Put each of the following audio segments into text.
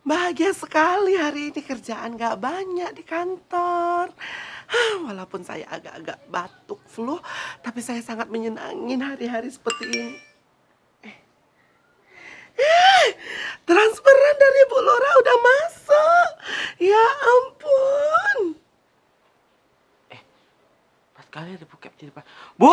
Bahagia sekali hari ini kerjaan gak banyak di kantor. Walaupun saya agak-agak batuk flu, tapi saya sangat menyenangin hari-hari seperti ini. Eh. eh transferan dari Bu Lora udah masuk. Ya ampun. Eh, empat kali ada Bu di depan. Bu!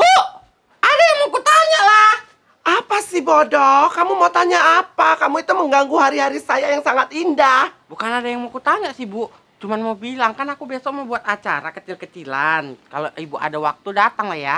Apa sih bodoh? Kamu mau tanya apa? Kamu itu mengganggu hari-hari saya yang sangat indah. Bukan ada yang mau kutanya sih, Bu. Cuman mau bilang, kan aku besok mau buat acara kecil-kecilan. Kalau ibu ada waktu, datang lah ya.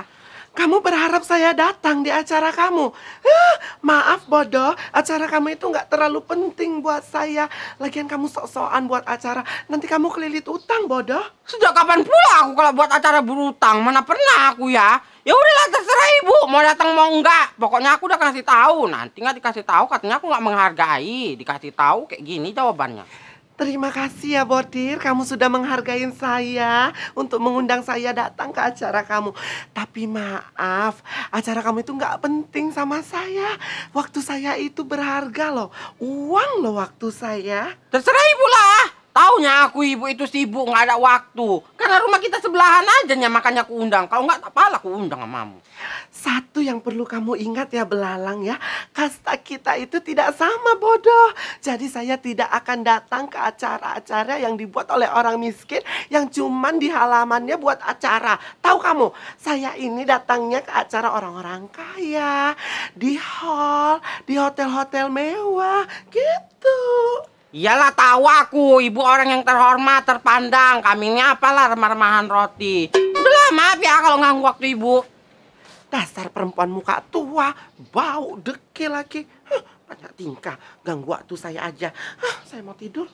Kamu berharap saya datang di acara kamu? Huh, maaf bodoh, acara kamu itu nggak terlalu penting buat saya. Lagian kamu sok-sokan buat acara, nanti kamu kelilit utang bodoh. Sejak kapan pula aku kalau buat acara berutang? Mana pernah aku ya? Ya udahlah terserah ibu mau datang mau enggak. Pokoknya aku udah kasih tahu. Nanti nggak dikasih tahu katanya aku nggak menghargai. Dikasih tahu kayak gini jawabannya. Terima kasih ya Bodir, kamu sudah menghargai saya untuk mengundang saya datang ke acara kamu. Tapi maaf, acara kamu itu nggak penting sama saya. Waktu saya itu berharga loh, uang loh waktu saya. Terserah ibu lah. Taunya aku ibu itu sibuk nggak ada waktu. Karena rumah kita sebelahan aja nya makanya aku undang. Kalau nggak tak pala aku undang mamamu. Satu yang perlu kamu ingat ya belalang ya. Kasta kita itu tidak sama bodoh. Jadi saya tidak akan datang ke acara-acara yang dibuat oleh orang miskin yang cuman di halamannya buat acara. Tahu kamu, saya ini datangnya ke acara orang-orang kaya, di hall, di hotel-hotel mewah, gitu. Iyalah tahu aku, ibu orang yang terhormat, terpandang. Kami ini apalah remah-remahan roti. Udah maaf ya kalau nganggu waktu ibu. Dasar perempuan muka tua, bau, dekil lagi. Huh, banyak tingkah, ganggu waktu saya aja. Huh, saya mau tidur.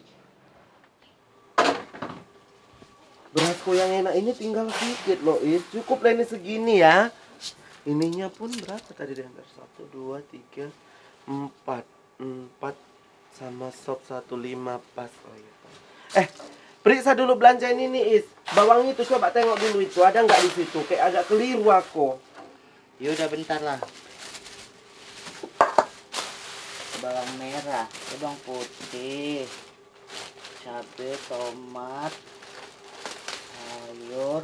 Berasku yang enak ini tinggal sedikit loh, Is. Cukup lah ini segini ya. Ininya pun berapa tadi, Satu, dua, tiga, empat. Empat sama sop 15 pas oh iya eh periksa dulu belanja ini nih is bawang itu coba tengok dulu itu ada nggak di situ kayak agak keliru aku ya udah bentar lah bawang merah bawang ya putih cabe tomat sayur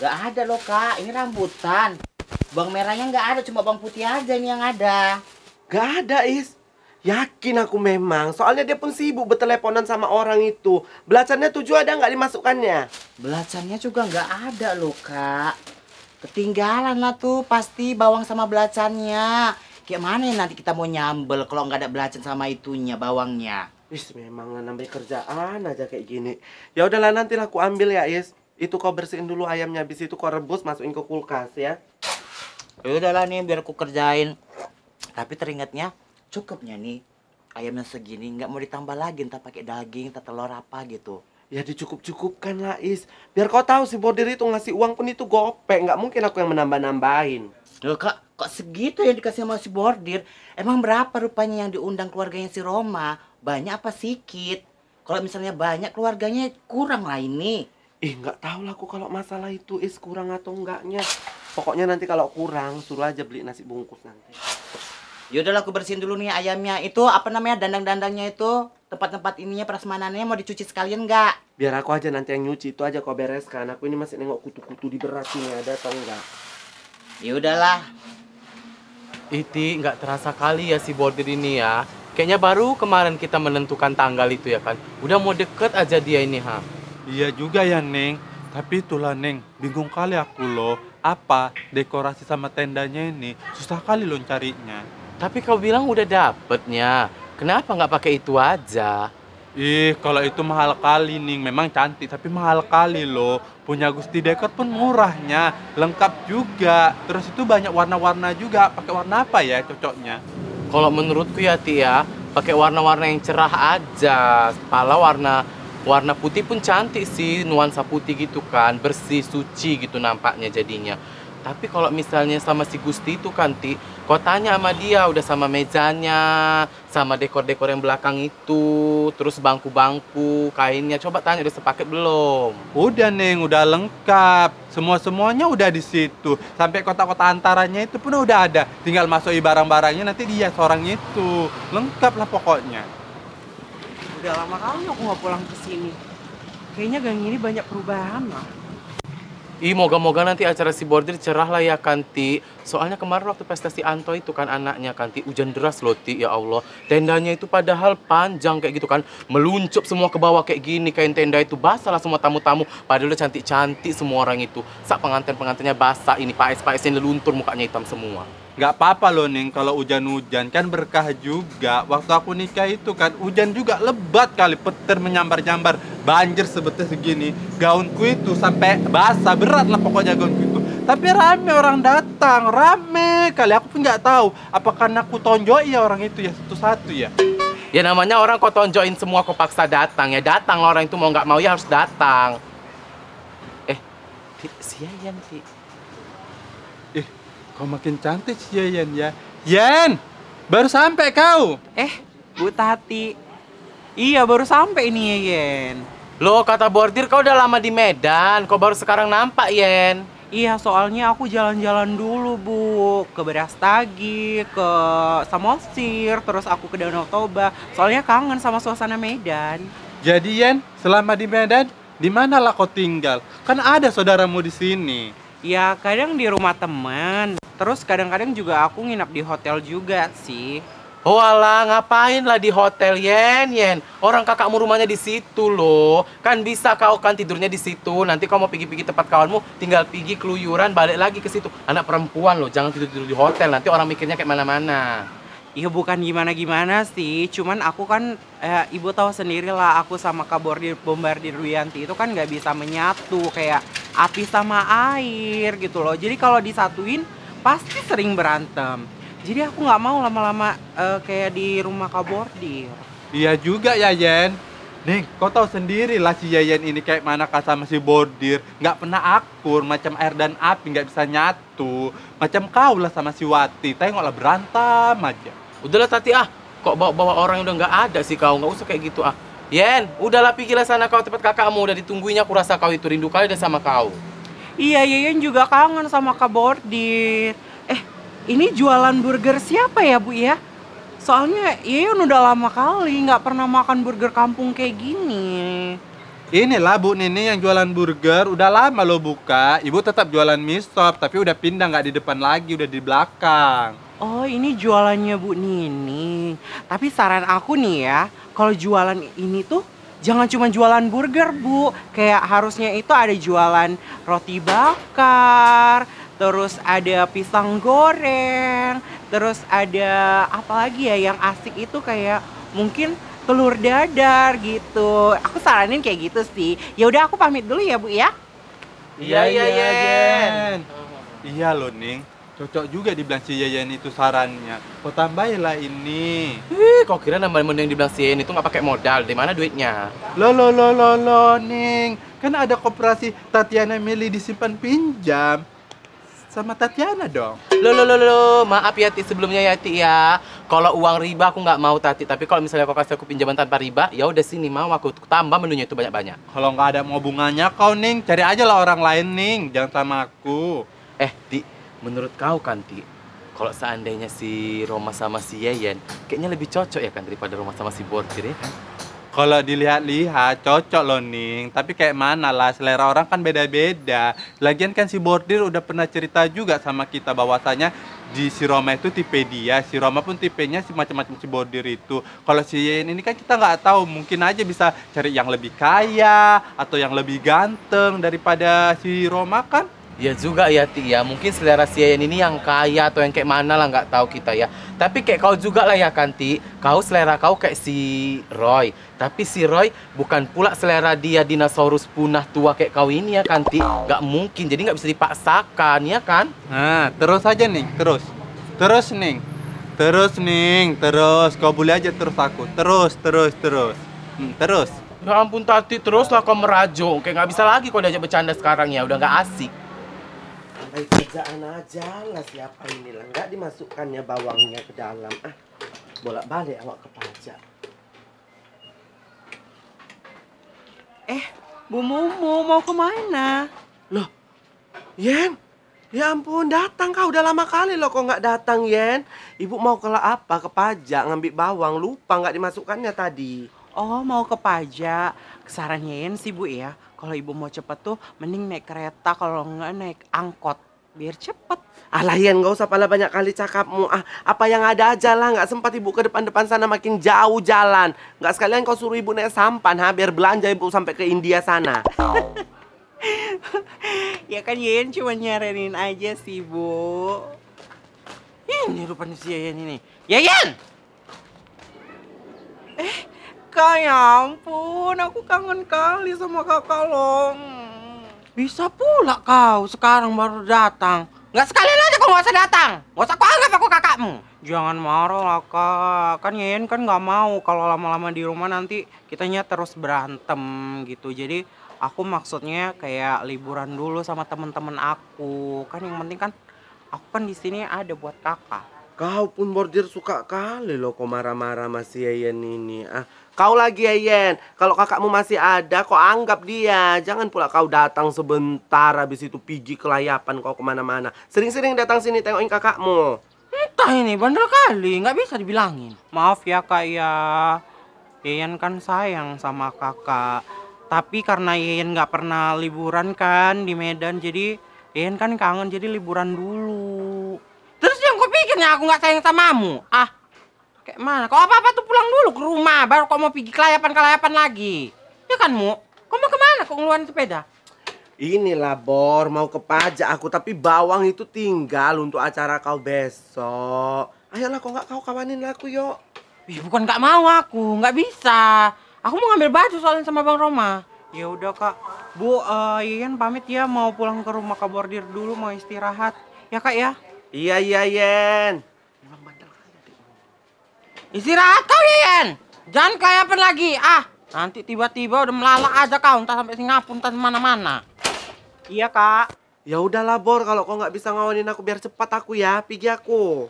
nggak ada loh kak ini rambutan bawang merahnya nggak ada cuma bawang putih aja ini yang ada nggak ada is Yakin aku memang, soalnya dia pun sibuk berteleponan sama orang itu. Belacannya tujuh ada nggak dimasukkannya? Belacannya juga nggak ada loh, Kak. Ketinggalan lah tuh, pasti bawang sama belacannya. Kayak mana ya nanti kita mau nyambel kalau nggak ada belacan sama itunya, bawangnya? is memang nambah kerjaan aja kayak gini. Ya udahlah nanti aku ambil ya, Is. Itu kau bersihin dulu ayamnya, habis itu kau rebus masukin ke kulkas ya. Ya udahlah nih biar aku kerjain. Tapi teringatnya cukupnya nih ayamnya segini nggak mau ditambah lagi entah pakai daging entah telur apa gitu ya dicukup-cukupkan lah Is biar kau tahu si bordir itu ngasih uang pun itu gopek nggak mungkin aku yang menambah-nambahin Loh kak, kok segitu yang dikasih sama si bordir? Emang berapa rupanya yang diundang keluarganya si Roma? Banyak apa sedikit? Kalau misalnya banyak keluarganya kurang lah ini. Ih, nggak tahu lah aku kalau masalah itu is kurang atau enggaknya. Pokoknya nanti kalau kurang suruh aja beli nasi bungkus nanti. Yaudahlah aku bersihin dulu nih ayamnya. Itu apa namanya dandang-dandangnya itu tempat-tempat ininya prasmanannya mau dicuci sekalian nggak? Biar aku aja nanti yang nyuci itu aja kau bereskan. Aku ini masih nengok kutu-kutu di beras ini ada atau enggak? Yaudahlah. Iti nggak terasa kali ya si bordir ini ya. Kayaknya baru kemarin kita menentukan tanggal itu ya kan. Udah mau deket aja dia ini ha. Iya juga ya Neng. Tapi itulah Neng, bingung kali aku loh. Apa dekorasi sama tendanya ini susah kali loh carinya. Tapi kau bilang udah dapetnya. Kenapa nggak pakai itu aja? Ih, kalau itu mahal kali, Ning. Memang cantik, tapi mahal kali loh. Punya Gusti Dekat pun murahnya, lengkap juga. Terus itu banyak warna-warna juga. Pakai warna apa ya cocoknya? Kalau menurutku ya, Tia, ya, pakai warna-warna yang cerah aja. Kepala warna warna putih pun cantik sih, nuansa putih gitu kan, bersih, suci gitu nampaknya jadinya. Tapi kalau misalnya sama si Gusti itu kan, Ti, kau tanya sama dia, udah sama mejanya, sama dekor-dekor yang belakang itu, terus bangku-bangku, kainnya. Coba tanya udah sepaket belum? Udah, Neng, udah lengkap. Semua-semuanya udah di situ. Sampai kota-kota antaranya itu pun udah ada. Tinggal masuk barang-barangnya nanti dia seorang itu. Lengkap lah pokoknya. Udah lama kali aku nggak pulang ke sini. Kayaknya gang ini banyak perubahan lah. Ih, moga-moga nanti acara si bordir cerah lah ya, Kanti. Soalnya kemarin waktu prestasi Anto itu kan anaknya, Kanti. Hujan deras loh, Ti, ya Allah. Tendanya itu padahal panjang kayak gitu kan. Meluncup semua ke bawah kayak gini. Kain tenda itu basah lah semua tamu-tamu. Padahal cantik-cantik semua orang itu. Sak pengantin-pengantinnya basah ini. Paes-paesnya luntur mukanya hitam semua gak apa-apa loh ning kalau hujan-hujan kan berkah juga waktu aku nikah itu kan hujan juga lebat kali petir menyambar-nyambar banjir sebetulnya segini gaunku itu sampai basah berat lah pokoknya gaunku itu tapi rame orang datang rame kali aku pun nggak tahu apa karena aku tonjok ya orang itu ya satu-satu ya ya namanya orang kok tonjokin semua kok paksa datang ya datang orang itu mau nggak mau ya harus datang eh siang si, si Kau oh, makin cantik sih ya, Yen ya. Yen baru sampai kau. Eh, Bu Tati. Iya, baru sampai ini ya, Yen. Loh, kata bordir kau udah lama di Medan. Kau baru sekarang nampak, Yen. Iya, soalnya aku jalan-jalan dulu, Bu. Ke Berastagi, ke Samosir, terus aku ke Danau Toba. Soalnya kangen sama suasana Medan. Jadi, Yen, selama di Medan, di mana kau tinggal? Kan ada saudaramu di sini ya kadang di rumah temen terus kadang-kadang juga aku nginap di hotel juga sih Walah, oh ngapain lah di hotel Yen Yen? Orang kakakmu rumahnya di situ loh. Kan bisa kau kan tidurnya di situ. Nanti kau mau pergi-pergi tempat kawanmu, tinggal pergi keluyuran balik lagi ke situ. Anak perempuan loh, jangan tidur-tidur di hotel. Nanti orang mikirnya kayak mana-mana. Iya bukan gimana-gimana sih, cuman aku kan eh, ibu tahu sendiri lah aku sama Kak Bordir Bombardir Ruyanti itu kan nggak bisa menyatu kayak api sama air gitu loh jadi kalau disatuin pasti sering berantem jadi aku nggak mau lama-lama uh, kayak di rumah kabordir iya juga ya Yen Nih, kau tahu sendiri lah si yayen ini kayak mana sama masih bordir, nggak pernah akur, macam air dan api nggak bisa nyatu, macam kau lah sama si Wati, tengoklah berantem aja. Udahlah Tati ah, kok bawa-bawa orang yang udah nggak ada sih kau, nggak usah kayak gitu ah. Yen, udahlah pikirlah sana kau tempat kakakmu. Udah ditungguinya aku rasa kau itu rindu kali deh sama kau. Iya, iya, Yen juga kangen sama Kak Bordir. Eh, ini jualan burger siapa ya, Bu ya? Soalnya Yen udah lama kali nggak pernah makan burger kampung kayak gini. Inilah Bu Nini yang jualan burger, udah lama lo buka. Ibu tetap jualan mie stop, tapi udah pindah nggak di depan lagi, udah di belakang. Oh, ini jualannya Bu Nini. Tapi saran aku nih ya, kalau jualan ini tuh jangan cuma jualan burger bu kayak harusnya itu ada jualan roti bakar terus ada pisang goreng terus ada apa lagi ya yang asik itu kayak mungkin telur dadar gitu aku saranin kayak gitu sih ya udah aku pamit dulu ya bu ya iya iya iya iya, iya lo ning cocok juga dibilang si Yayan itu sarannya. Kau lah ini. Ih, kau kira nambahin yang dibilang si Yayan itu nggak pakai modal? Di mana duitnya? Lo lo lo lo lo, Ning. Kan ada koperasi Tatiana Meli disimpan pinjam sama Tatiana dong. Lo lo lo lo, maaf ya Ti sebelumnya ya Ti ya. Kalau uang riba aku nggak mau Tati, tapi kalau misalnya kau kasih aku pinjaman tanpa riba, ya udah sini mau aku tambah menunya itu banyak-banyak. Kalau nggak ada mau bunganya kau Ning, cari aja lah orang lain Ning, jangan sama aku. Eh, Ti, Menurut kau, Kanti, kalau seandainya si Roma sama si Yeyen, kayaknya lebih cocok ya kan daripada Roma sama si Bordir ya kan? Kalau dilihat-lihat cocok loh Ning, tapi kayak mana lah selera orang kan beda-beda. Lagian kan si Bordir udah pernah cerita juga sama kita bahwasanya di si Roma itu tipe dia, si Roma pun tipenya si macam-macam si Bordir itu. Kalau si Yen ini kan kita nggak tahu, mungkin aja bisa cari yang lebih kaya atau yang lebih ganteng daripada si Roma kan. Ya juga ya Ti ya, mungkin selera Yayan ini yang kaya atau yang kayak mana lah nggak tahu kita ya. Tapi kayak kau juga lah ya kan Ti, kau selera kau kayak si Roy. Tapi si Roy bukan pula selera dia dinosaurus punah tua kayak kau ini ya kan Ti. Nggak mungkin, jadi nggak bisa dipaksakan ya kan? Nah, terus aja nih terus. Terus nih terus nih terus. Kau boleh aja terus aku, terus, terus, terus. Hmm, terus. Ya ampun Tati, teruslah kau merajuk. Kayak nggak bisa lagi kau diajak bercanda sekarang ya, udah nggak asik tambahin kerjaan aja lah siapa ini lah nggak dimasukkannya bawangnya ke dalam ah bolak balik awak ke pajak eh Bu Mumu mau kemana loh Yen Ya ampun, datang kau. Udah lama kali loh kok nggak datang, Yen. Ibu mau ke apa? Ke pajak, ngambil bawang. Lupa nggak dimasukkannya tadi. Oh, mau ke pajak. Kesaran Yen sih, Bu ya kalau ibu mau cepet tuh mending naik kereta kalau nggak naik angkot biar cepet alah ah, Yan nggak usah pala banyak kali cakapmu ah apa yang ada aja lah nggak sempat ibu ke depan-depan sana makin jauh jalan nggak sekalian kau suruh ibu naik sampan ha biar belanja ibu sampai ke India sana ya kan Yen, cuma nyaranin aja sih bu ini rupanya si Yayan ini Yayan kakak ya ampun, aku kangen kali sama kakak long. Hmm. Bisa pula kau sekarang baru datang. Nggak sekalian aja kau nggak usah datang. Nggak usah kau anggap aku kakakmu. Jangan marah lah kak, kan Yen kan nggak mau kalau lama-lama di rumah nanti kitanya terus berantem gitu. Jadi aku maksudnya kayak liburan dulu sama temen-temen aku. Kan yang penting kan aku kan di sini ada buat kakak. Kau pun bordir suka kali loh kok marah-marah masih Yeyen ini. Ah, kau lagi Yeyen. Kalau kakakmu masih ada, kok anggap dia. Jangan pula kau datang sebentar habis itu pigi kelayapan kau kemana-mana. Sering-sering datang sini tengokin kakakmu. Entah ini bandel kali, nggak bisa dibilangin. Maaf ya kak ya. Yeyen kan sayang sama kakak. Tapi karena Yeyen nggak pernah liburan kan di Medan, jadi Yeyen kan kangen jadi liburan dulu. Makanya aku nggak sayang samamu. Ah, kayak mana? Kau apa-apa tuh pulang dulu ke rumah, baru kau mau pergi kelayapan-kelayapan lagi. Ya kan, Mu? Kau mau kemana kau ngeluarin sepeda? lah Bor, mau ke pajak aku tapi bawang itu tinggal untuk acara kau besok. Ayolah kok nggak kau kawanin aku yo. Ih, bukan nggak mau aku, nggak bisa. Aku mau ngambil baju soalnya sama Bang Roma. Ya udah kak, Bu uh, eh, Ian pamit ya mau pulang ke rumah kabordir dulu mau istirahat. Ya kak ya. Iya iya Yen. Emang bandel kali Istirahat kau ya Yen. Jangan apa lagi. Ah, nanti tiba-tiba udah melalak aja kau entah sampai Singapura entah mana-mana. Iya kak. Ya udah labor kalau kau nggak bisa ngawinin aku biar cepat aku ya, pergi aku.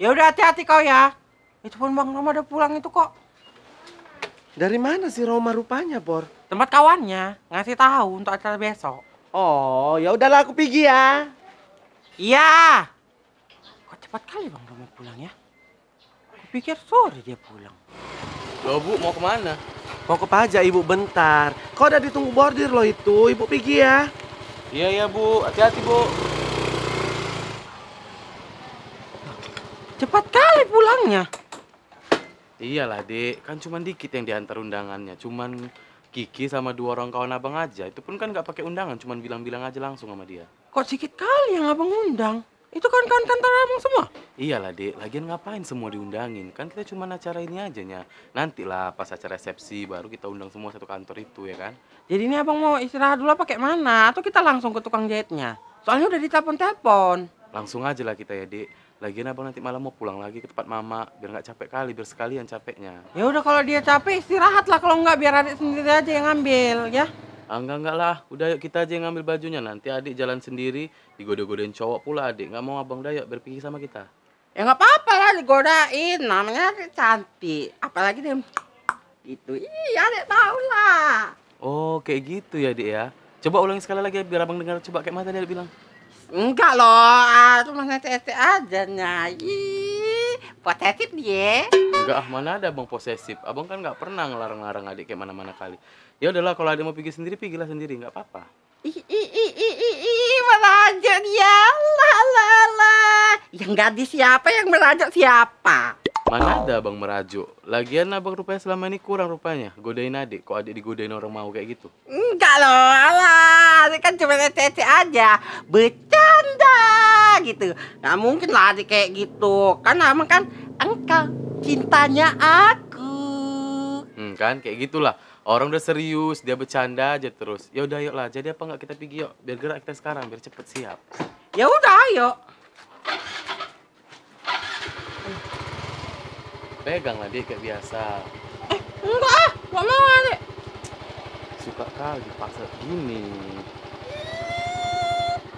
Ya udah hati-hati kau ya. Itu pun Bang Roma udah pulang itu kok. Dari mana sih Roma rupanya, Bor? Tempat kawannya ngasih tahu untuk acara besok. Oh, ya udahlah aku pigi ya. Iya. Kok cepat kali Bang mau pulang ya? Kupikir sore dia pulang. Loh Bu, mau kemana? Mau ke pajak Ibu bentar. Kok udah ditunggu bordir loh itu, Ibu pergi ya. Iya iya Bu, hati-hati Bu. Cepat kali pulangnya. Iyalah, Dek. Kan cuma dikit yang diantar undangannya. Cuman Kiki sama dua orang kawan abang aja. Itu pun kan nggak pakai undangan, cuman bilang-bilang aja langsung sama dia. Kok sedikit kali yang abang undang? Itu kan kan kantor abang semua? Iyalah, Dek. Lagian ngapain semua diundangin? Kan kita cuma acara ini aja, Nya. lah pas acara resepsi baru kita undang semua satu kantor itu, ya kan? Jadi ini abang mau istirahat dulu pakai mana? Atau kita langsung ke tukang jahitnya? Soalnya udah ditelepon-telepon. Langsung aja lah kita ya, Dek. Lagian abang nanti malam mau pulang lagi ke tempat mama, biar nggak capek kali, biar sekalian capeknya. Ya udah kalau dia capek istirahat lah, kalau nggak biar adik sendiri aja yang ngambil ya. Ah, enggak enggak lah, udah yuk kita aja yang ngambil bajunya. Nanti adik jalan sendiri, digoda-godain cowok pula adik. Nggak mau abang Dayak berpikir sama kita. Ya nggak apa-apa lah digodain, namanya adik cantik. Apalagi dia itu iya adik tahu lah. Oh kayak gitu ya adik ya. Coba ulangi sekali lagi ya, biar abang dengar, coba kayak mata dia bilang. Enggak loh, cuma ah, nete tete aja nyai Posesif dia. Enggak, ah, mana ada abang posesif. Abang kan nggak pernah ngelarang-larang adik kayak mana-mana kali. Ya udahlah, kalau adik mau pergi sendiri, pergilah sendiri, nggak apa-apa. Ih, ih, ih, ih, ih, ih, ya, lah, lah, Allah Yang gadis siapa, yang merajuk siapa? ada abang merajuk. Lagian abang rupanya selama ini kurang rupanya. Godain adik. Kok adik digodain orang mau kayak gitu? Enggak loh, alah. Adik kan cuma ngece aja. Bercanda gitu. Gak mungkin lah adik kayak gitu. Kan abang kan engkau cintanya aku. Hmm, kan kayak gitulah. Orang udah serius, dia bercanda aja terus. Ya udah yuk lah, jadi apa nggak kita pergi yuk? Biar gerak kita sekarang, biar cepet siap. Ya udah, yuk. pegang lah dia kayak biasa eh enggak ah enggak mau adik suka kali dipaksa gini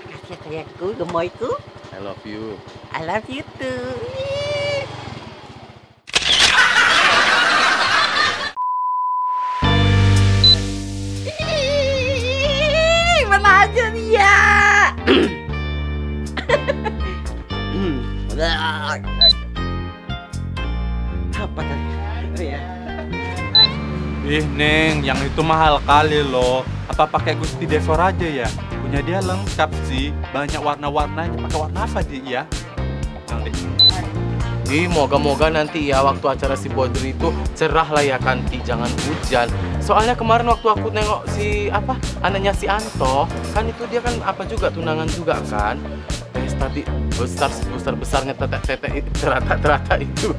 makasih ya, sayangku gemoyku I love you I love you too Ih, Neng, yang itu mahal kali loh. Apa pakai Gusti Desor aja ya? Punya dia lengkap sih, banyak warna-warnanya. Pakai warna apa dia? ya? Nanti. Ih, moga-moga nanti ya waktu acara si Bodri itu cerah lah ya Kanti, jangan hujan. Soalnya kemarin waktu aku nengok si apa anaknya si Anto, kan itu dia kan apa juga tunangan juga kan. eh, tadi besar besar besarnya tetek tetek terata terata itu.